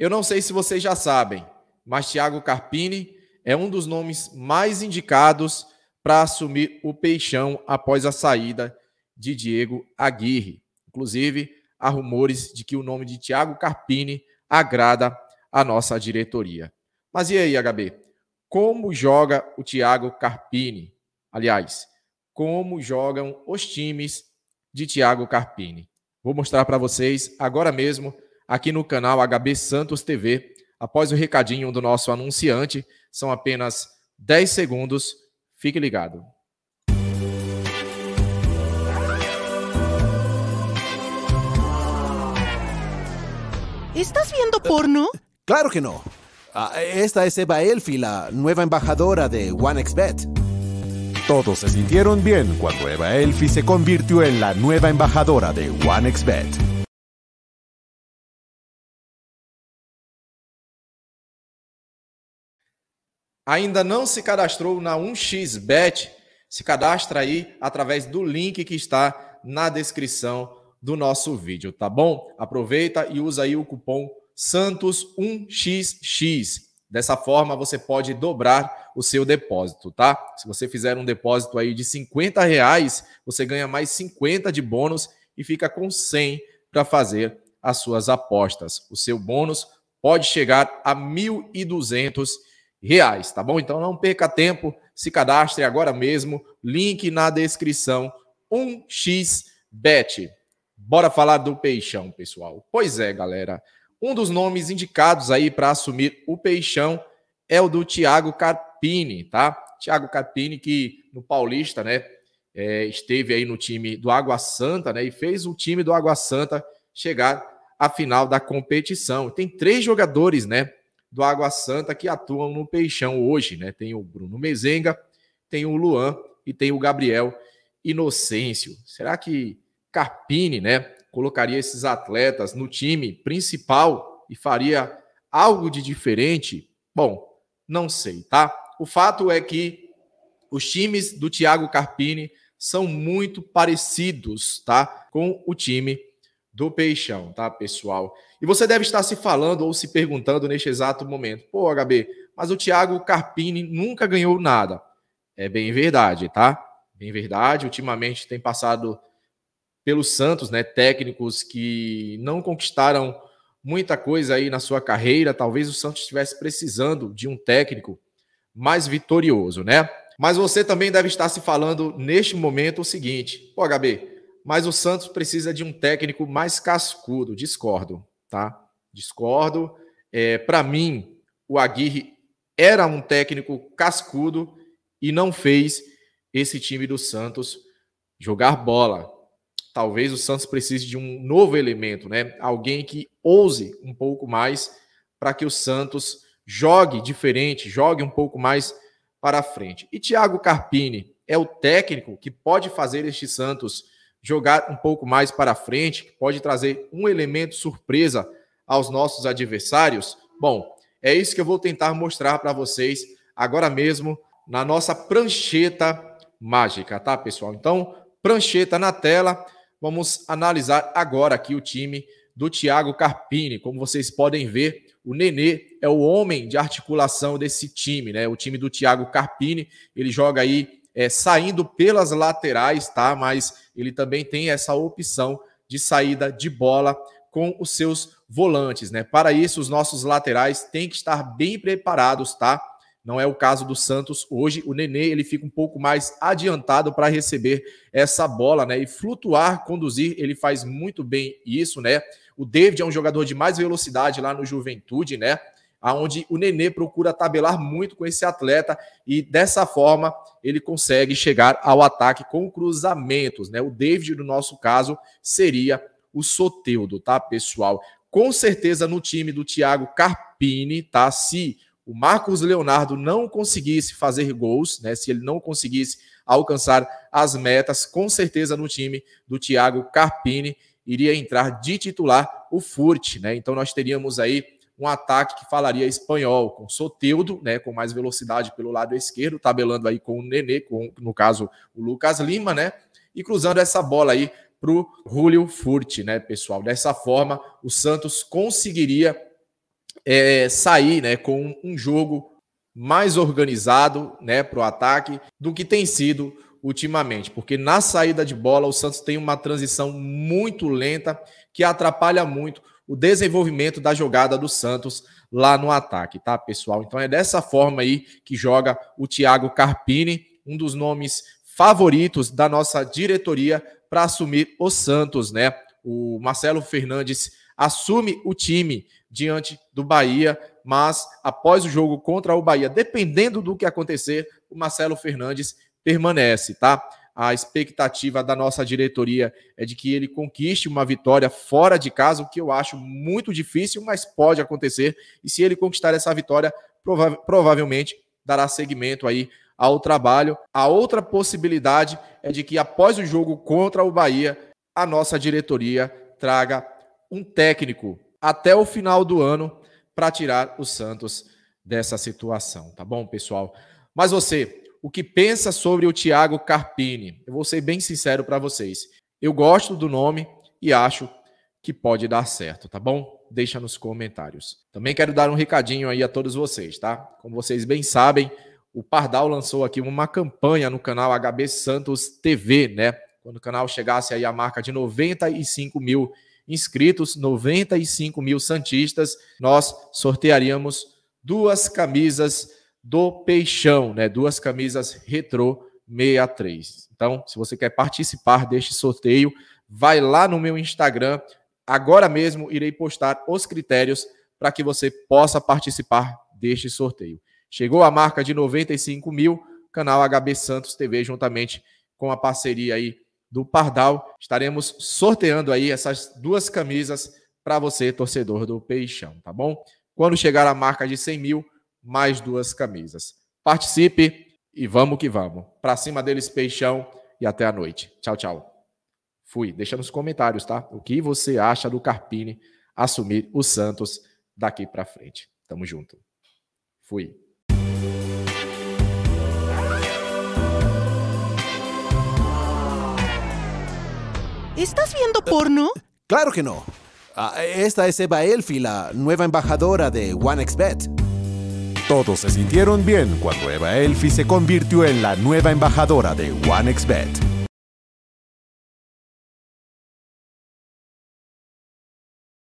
Eu não sei se vocês já sabem, mas Thiago Carpini é um dos nomes mais indicados para assumir o Peixão após a saída de Diego Aguirre. Inclusive, há rumores de que o nome de Thiago Carpini agrada a nossa diretoria. Mas e aí, HB? Como joga o Thiago Carpini? Aliás, como jogam os times de Thiago Carpini? Vou mostrar para vocês agora mesmo aqui no canal HB Santos TV. Após o recadinho do nosso anunciante, são apenas 10 segundos. Fique ligado. ¿Estás viendo porno? claro que no. Ah, esta es Eva Elfi, la nueva embajadora de OneXBet. Todos se sintieron bien cuando Eva Elfi se convirtió en la nueva embajadora de OneXBet. ainda não se cadastrou na 1xBet, se cadastra aí através do link que está na descrição do nosso vídeo, tá bom? Aproveita e usa aí o cupom Santos1xx. Dessa forma você pode dobrar o seu depósito, tá? Se você fizer um depósito aí de 50 reais, você ganha mais 50 de bônus e fica com 100 para fazer as suas apostas. O seu bônus pode chegar a 1.200 reais, tá bom? Então não perca tempo, se cadastre agora mesmo, link na descrição, 1xbet. Bora falar do Peixão, pessoal. Pois é, galera, um dos nomes indicados aí para assumir o Peixão é o do Thiago Carpini, tá? Thiago Carpini que no Paulista, né, é, esteve aí no time do Água Santa, né, e fez o time do Água Santa chegar à final da competição. Tem três jogadores, né, do Água Santa que atuam no Peixão hoje, né? Tem o Bruno Mezenga, tem o Luan e tem o Gabriel Inocêncio. Será que Carpini, né, colocaria esses atletas no time principal e faria algo de diferente? Bom, não sei, tá? O fato é que os times do Thiago Carpini são muito parecidos, tá? Com o time do Peixão, tá, pessoal? E você deve estar se falando ou se perguntando neste exato momento: pô, HB, mas o Thiago Carpini nunca ganhou nada. É bem verdade, tá? Bem verdade. Ultimamente tem passado pelo Santos, né? Técnicos que não conquistaram muita coisa aí na sua carreira. Talvez o Santos estivesse precisando de um técnico mais vitorioso, né? Mas você também deve estar se falando neste momento o seguinte: pô, HB, mas o Santos precisa de um técnico mais cascudo. Discordo, tá? Discordo. É, Para mim, o Aguirre era um técnico cascudo e não fez esse time do Santos jogar bola. Talvez o Santos precise de um novo elemento, né? Alguém que ouse um pouco mais para que o Santos jogue diferente, jogue um pouco mais para frente. E Thiago Carpini é o técnico que pode fazer este Santos jogar um pouco mais para frente, que pode trazer um elemento surpresa aos nossos adversários? Bom, é isso que eu vou tentar mostrar para vocês agora mesmo na nossa prancheta mágica, tá, pessoal? Então, prancheta na tela. Vamos analisar agora aqui o time do Thiago Carpini. Como vocês podem ver, o Nenê é o homem de articulação desse time, né? O time do Thiago Carpini, ele joga aí é, saindo pelas laterais, tá? Mas ele também tem essa opção de saída de bola com os seus volantes, né? Para isso, os nossos laterais têm que estar bem preparados, tá? Não é o caso do Santos hoje. O Nenê ele fica um pouco mais adiantado para receber essa bola, né? E flutuar, conduzir, ele faz muito bem isso, né? O David é um jogador de mais velocidade lá no Juventude, né? aonde o Nenê procura tabelar muito com esse atleta e dessa forma ele consegue chegar ao ataque com cruzamentos, né? O David, no nosso caso, seria o Soteudo, tá, pessoal? Com certeza no time do Thiago Carpini, tá? Se o Marcos Leonardo não conseguisse fazer gols, né? Se ele não conseguisse alcançar as metas, com certeza no time do Thiago Carpini iria entrar de titular o Furt, né? Então nós teríamos aí um ataque que falaria espanhol, com Soteudo, né, com mais velocidade pelo lado esquerdo, tabelando aí com o Nenê, com, no caso, o Lucas Lima, né, e cruzando essa bola aí para o Julio Furti, né, pessoal? Dessa forma, o Santos conseguiria é, sair né, com um jogo mais organizado né, para o ataque do que tem sido ultimamente, porque na saída de bola o Santos tem uma transição muito lenta que atrapalha muito o desenvolvimento da jogada do Santos lá no ataque, tá, pessoal? Então é dessa forma aí que joga o Thiago Carpini, um dos nomes favoritos da nossa diretoria para assumir o Santos, né? O Marcelo Fernandes assume o time diante do Bahia, mas após o jogo contra o Bahia, dependendo do que acontecer, o Marcelo Fernandes permanece, tá? A expectativa da nossa diretoria é de que ele conquiste uma vitória fora de casa, o que eu acho muito difícil, mas pode acontecer. E se ele conquistar essa vitória, prova provavelmente dará seguimento aí ao trabalho. A outra possibilidade é de que após o jogo contra o Bahia, a nossa diretoria traga um técnico até o final do ano para tirar o Santos dessa situação, tá bom, pessoal? Mas você, o que pensa sobre o Thiago Carpini. Eu vou ser bem sincero para vocês. Eu gosto do nome e acho que pode dar certo, tá bom? Deixa nos comentários. Também quero dar um recadinho aí a todos vocês, tá? Como vocês bem sabem, o Pardal lançou aqui uma campanha no canal HB Santos TV, né? Quando o canal chegasse aí a marca de 95 mil inscritos, 95 mil santistas, nós sortearíamos duas camisas do Peixão, né? Duas camisas retrô 63. Então, se você quer participar deste sorteio, vai lá no meu Instagram. Agora mesmo irei postar os critérios para que você possa participar deste sorteio. Chegou a marca de 95 mil, canal HB Santos TV, juntamente com a parceria aí do Pardal. Estaremos sorteando aí essas duas camisas para você, torcedor do Peixão, tá bom? Quando chegar a marca de 100 mil, mais duas camisas. Participe e vamos que vamos. Para cima deles, peixão e até a noite. Tchau, tchau. Fui. Deixa nos comentários, tá? O que você acha do Carpini assumir o Santos daqui para frente. Tamo junto. Fui. ¿Estás viendo porno? Claro que no. Ah, esta es Eva Elfi, la nueva embajadora de OneXBet. Todos se sintieron bien cuando Eva Elfi se convirtió en la nueva embajadora de OneXBet.